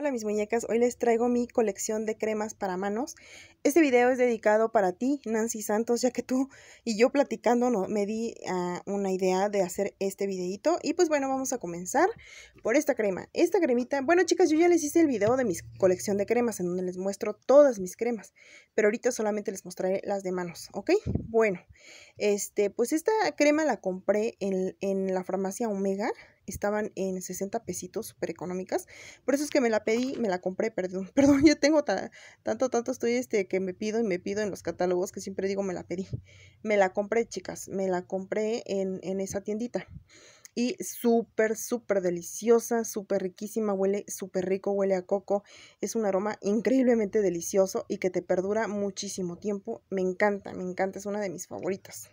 Hola mis muñecas, hoy les traigo mi colección de cremas para manos. Este video es dedicado para ti, Nancy Santos, ya que tú y yo platicando me di ah, una idea de hacer este videito. Y pues bueno, vamos a comenzar por esta crema. Esta cremita, bueno chicas, yo ya les hice el video de mi colección de cremas, en donde les muestro todas mis cremas. Pero ahorita solamente les mostraré las de manos, ¿ok? Bueno, este, pues esta crema la compré en, en la farmacia Omega estaban en 60 pesitos, súper económicas. Por eso es que me la pedí, me la compré, perdón, perdón, yo tengo tanto, tanto estoy este que me pido y me pido en los catálogos que siempre digo me la pedí. Me la compré, chicas, me la compré en, en esa tiendita. Y súper, súper deliciosa, súper riquísima, huele súper rico, huele a coco. Es un aroma increíblemente delicioso y que te perdura muchísimo tiempo. Me encanta, me encanta, es una de mis favoritas.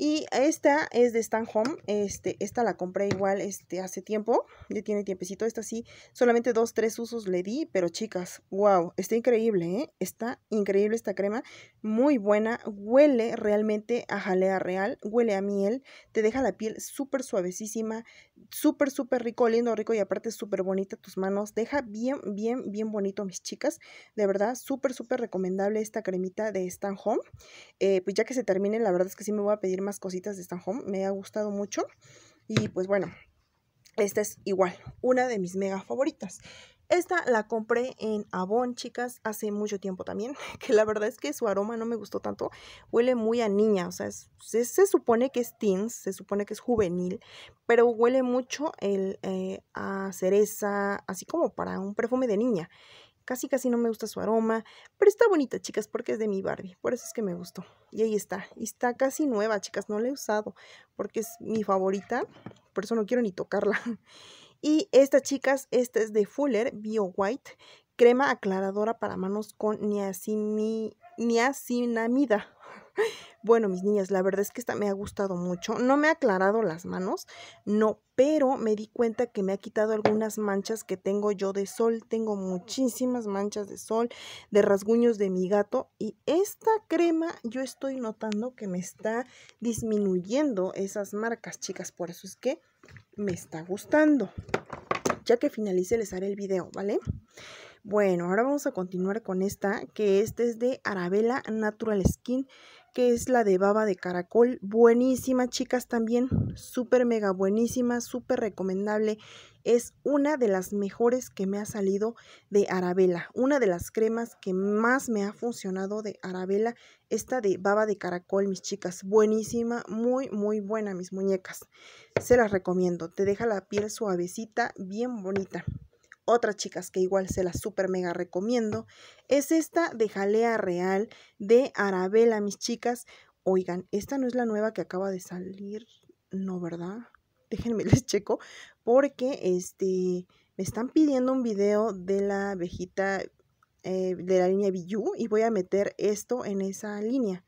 Y esta es de Stan Home. Este, esta la compré igual este, hace tiempo. Ya tiene tiempecito. Esta sí, solamente dos, tres usos le di. Pero chicas, wow, está increíble, ¿eh? Está increíble esta crema. Muy buena. Huele realmente a jalea real. Huele a miel. Te deja la piel súper suavecísima. Súper, súper rico. lindo, rico. Y aparte súper bonita tus manos. Deja bien, bien, bien bonito, mis chicas. De verdad, súper, súper recomendable esta cremita de Stan Home. Eh, pues ya que se termine, la verdad es que sí me voy a pedir cositas de Stan Home. Me ha gustado mucho. Y pues bueno, esta es igual, una de mis mega favoritas. Esta la compré en Avon, chicas, hace mucho tiempo también, que la verdad es que su aroma no me gustó tanto, huele muy a niña, o sea, se, supone que es teens, se supone que es juvenil, pero huele mucho el, eh, a cereza, así como para un perfume de niña. Casi casi no me gusta su aroma, pero está bonita, chicas, porque es de mi Barbie. Por eso es que me gustó. Y ahí está. Y está casi nueva, chicas. No la he usado porque es mi favorita. Por eso no quiero ni tocarla. Y esta, chicas, esta es de Fuller Bio White, crema aclaradora para manos con niacinamida. Bueno, mis niñas, la verdad es que esta me ha gustado mucho. No me ha aclarado las manos, no, pero me di cuenta que me ha quitado algunas manchas que tengo yo de sol. Tengo muchísimas manchas de sol, de rasguños de mi gato. Y esta crema yo estoy notando que me está disminuyendo esas marcas, chicas. Por eso es que me está gustando. Ya que finalice les haré el video, ¿vale? Bueno, ahora vamos a continuar con esta, que esta es de Arabella Natural Skin que es la de baba de caracol. Buenísima, chicas, también. Súper mega buenísima, súper recomendable. Es una de las mejores que me ha salido de Arabella. Una de las cremas que más me ha funcionado de Arabella. Esta de baba de caracol, mis chicas. Buenísima, muy, muy buena, mis muñecas. Se las recomiendo. Te deja la piel suavecita, bien bonita otras chicas que igual se las super mega recomiendo, es esta de Jalea Real de Arabella, mis chicas. Oigan, esta no es la nueva que acaba de salir, no, ¿verdad? Déjenme les checo, porque este, me están pidiendo un video de la abejita eh, de la línea Biyu y voy a meter esto en esa línea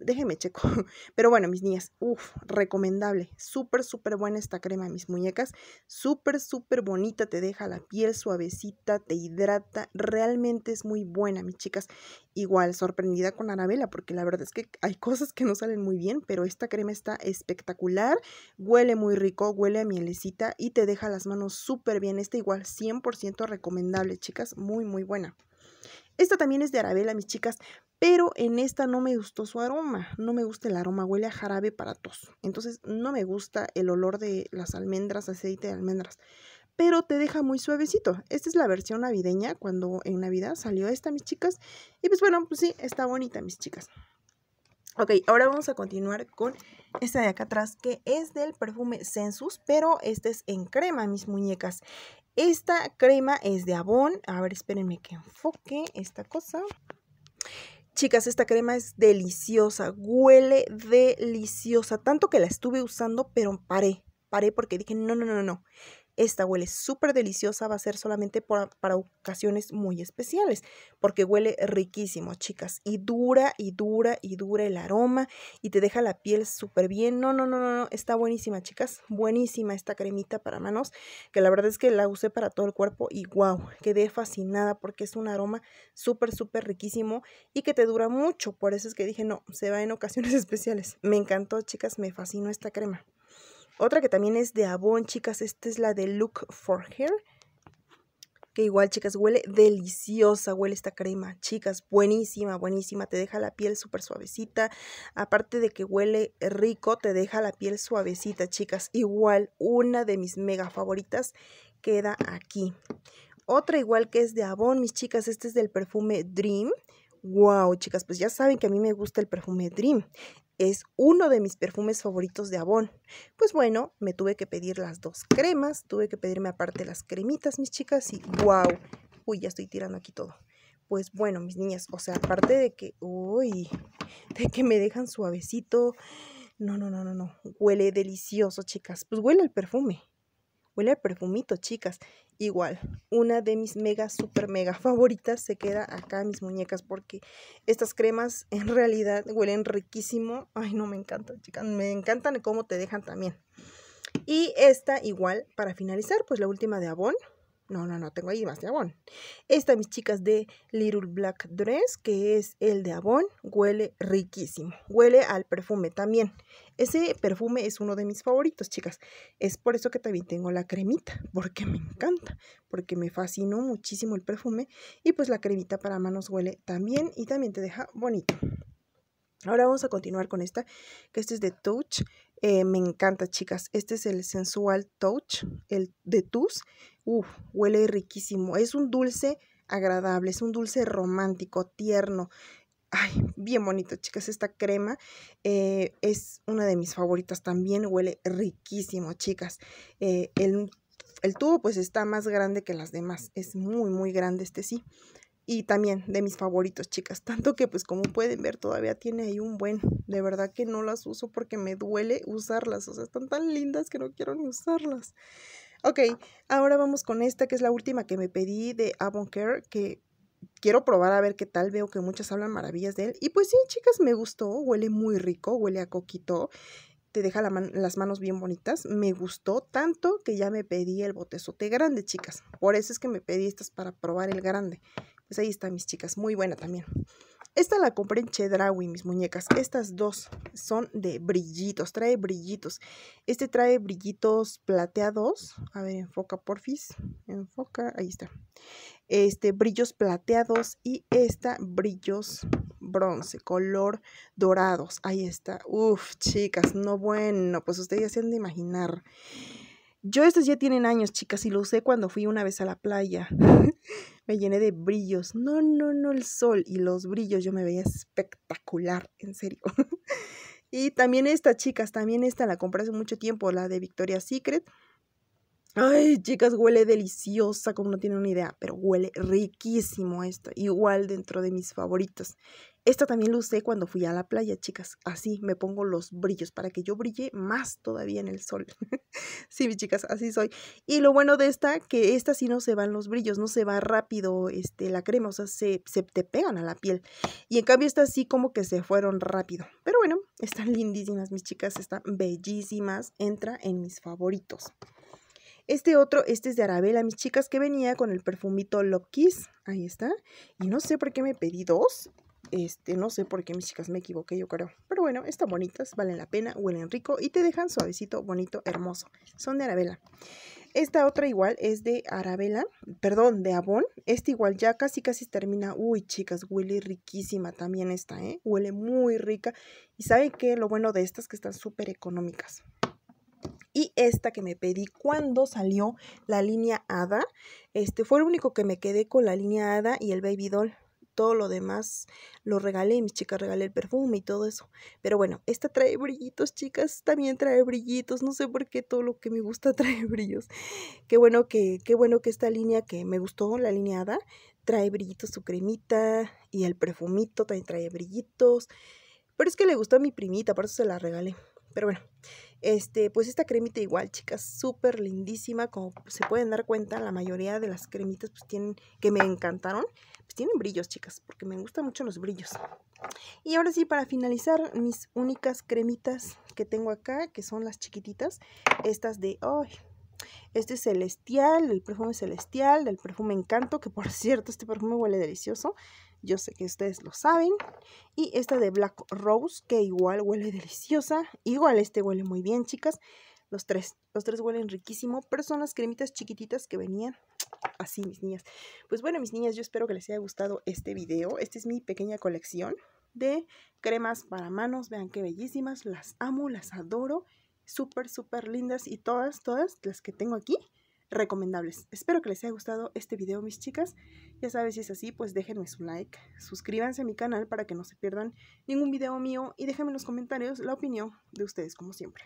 déjeme checo. Pero bueno, mis niñas, uff, recomendable. Súper, súper buena esta crema, mis muñecas. Súper, súper bonita, te deja la piel suavecita, te hidrata. Realmente es muy buena, mis chicas. Igual, sorprendida con Arabella, porque la verdad es que hay cosas que no salen muy bien, pero esta crema está espectacular. Huele muy rico, huele a mielecita y te deja las manos súper bien. Esta igual, 100% recomendable, chicas. Muy, muy buena. Esta también es de Arabella, mis chicas, pero en esta no me gustó su aroma, no me gusta el aroma, huele a jarabe para tos. Entonces no me gusta el olor de las almendras, aceite de almendras, pero te deja muy suavecito. Esta es la versión navideña, cuando en Navidad salió esta, mis chicas. Y pues bueno, pues sí, está bonita, mis chicas. Ok, ahora vamos a continuar con esta de acá atrás que es del perfume Census, pero este es en crema, mis muñecas. Esta crema es de Avon. A ver, espérenme que enfoque esta cosa. Chicas, esta crema es deliciosa, huele deliciosa, tanto que la estuve usando, pero paré, paré porque dije, no, no, no, no, esta huele súper deliciosa, va a ser solamente para ocasiones muy especiales, porque huele riquísimo, chicas. Y dura, y dura, y dura el aroma, y te deja la piel súper bien. No, no, no, no, no, está buenísima, chicas. Buenísima esta cremita para manos, que la verdad es que la usé para todo el cuerpo y wow, quedé fascinada porque es un aroma súper, súper riquísimo y que te dura mucho. Por eso es que dije, no, se va en ocasiones especiales. Me encantó, chicas, me fascinó esta crema. Otra que también es de Avon, chicas, esta es la de Look for Hair. Que igual, chicas, huele deliciosa, huele esta crema, chicas, buenísima, buenísima, te deja la piel súper suavecita, aparte de que huele rico, te deja la piel suavecita, chicas, igual, una de mis mega favoritas queda aquí. Otra igual que es de Avon, mis chicas, este es del perfume Dream, Wow, chicas, pues ya saben que a mí me gusta el perfume Dream es uno de mis perfumes favoritos de Avon. Pues bueno, me tuve que pedir las dos cremas, tuve que pedirme aparte las cremitas, mis chicas, y wow, uy, ya estoy tirando aquí todo. Pues bueno, mis niñas, o sea, aparte de que, uy, de que me dejan suavecito, no, no, no, no, no, huele delicioso, chicas, pues huele el perfume. Huele perfumito, chicas. Igual, una de mis mega, super mega favoritas se queda acá mis muñecas porque estas cremas en realidad huelen riquísimo. Ay, no, me encantan, chicas. Me encantan cómo te dejan también. Y esta igual, para finalizar, pues la última de Avon no, no, no, tengo ahí más de Avon. Esta, mis chicas, de Little Black Dress, que es el de Avon, huele riquísimo. Huele al perfume también. Ese perfume es uno de mis favoritos, chicas. Es por eso que también tengo la cremita, porque me encanta, porque me fascinó muchísimo el perfume. Y pues la cremita para manos huele también y también te deja bonito. Ahora vamos a continuar con esta, que este es de Touch. Eh, me encanta, chicas. Este es el Sensual Touch, el de Tus. Uf, huele riquísimo. Es un dulce agradable, es un dulce romántico, tierno. Ay, bien bonito, chicas. Esta crema eh, es una de mis favoritas también. Huele riquísimo, chicas. Eh, el, el tubo pues está más grande que las demás. Es muy, muy grande este sí y también de mis favoritos, chicas. Tanto que, pues, como pueden ver, todavía tiene ahí un buen. De verdad que no las uso porque me duele usarlas. O sea, están tan lindas que no quiero ni usarlas. Ok, ahora vamos con esta, que es la última que me pedí de Care que quiero probar a ver qué tal. Veo que muchas hablan maravillas de él. Y pues sí, chicas, me gustó. Huele muy rico, huele a coquito. Te deja las manos bien bonitas. Me gustó tanto que ya me pedí el botezote grande, chicas. Por eso es que me pedí estas para probar el grande pues ahí está, mis chicas. Muy buena también. Esta la compré en Chedraui, mis muñecas. Estas dos son de brillitos. Trae brillitos. Este trae brillitos plateados. A ver, enfoca, porfis. Enfoca. Ahí está. Este, brillos plateados. Y esta, brillos bronce, color dorados. Ahí está. Uf, chicas, no bueno. Pues ustedes ya se han de imaginar. Yo estos ya tienen años, chicas, y lo usé cuando fui una vez a la playa. me llené de brillos. No, no, no, el sol y los brillos. Yo me veía espectacular, en serio. y también esta, chicas, también esta la compré hace mucho tiempo, la de Victoria's Secret. Ay, chicas, huele deliciosa, como no tienen una idea, pero huele riquísimo esto. Igual dentro de mis favoritos. Esta también lo usé cuando fui a la playa, chicas. Así me pongo los brillos para que yo brille más todavía en el sol. sí, mis chicas, así soy. Y lo bueno de esta, que esta sí no se van los brillos, no se va rápido este, la crema, o sea, se, te pegan a la piel. Y en cambio esta sí como que se fueron rápido. Pero bueno, están lindísimas, mis chicas, están bellísimas. Entra en mis favoritos. Este otro, este es de Arabella, mis chicas, que venía con el perfumito Love Kiss. Ahí está. Y no sé por qué me pedí dos. Este, no sé por qué mis chicas me equivoqué, yo creo. Pero bueno, están bonitas, valen la pena, huelen rico y te dejan suavecito, bonito, hermoso. Son de Arabella. Esta otra igual es de Arabella, perdón, de Avon. Esta igual ya casi casi termina. Uy, chicas, huele riquísima también esta, ¿eh? Huele muy rica. Y saben que lo bueno de estas que están súper económicas. Y esta que me pedí cuando salió la línea Ada, este fue el único que me quedé con la línea Ada y el Baby Doll todo lo demás lo regalé, mis chicas, regalé el perfume y todo eso. Pero bueno, esta trae brillitos, chicas, también trae brillitos, no sé por qué todo lo que me gusta trae brillos. Qué bueno que, qué bueno que esta línea que me gustó, la alineada, trae brillitos su cremita y el perfumito también trae brillitos. Pero es que le gustó a mi primita, por eso se la regalé. Pero bueno, este, pues esta cremita igual, chicas, súper lindísima. Como se pueden dar cuenta, la mayoría de las cremitas pues tienen, que me encantaron, pues tienen brillos, chicas, porque me gustan mucho los brillos. Y ahora sí, para finalizar, mis únicas cremitas que tengo acá, que son las chiquititas, estas de, hoy este es celestial, el perfume celestial, del perfume encanto, que por cierto, este perfume huele delicioso. Yo sé que ustedes lo saben. Y esta de Black Rose, que igual huele deliciosa. Igual este huele muy bien, chicas. Los tres, los tres huelen riquísimo, pero son las cremitas chiquititas que venían así, mis niñas. Pues bueno, mis niñas, yo espero que les haya gustado este video. Esta es mi pequeña colección de cremas para manos. Vean qué bellísimas, las amo, las adoro súper, súper lindas y todas, todas las que tengo aquí, recomendables. Espero que les haya gustado este video, mis chicas. Ya sabes, si es así, pues déjenme su like, suscríbanse a mi canal para que no se pierdan ningún video mío y déjenme en los comentarios la opinión de ustedes, como siempre.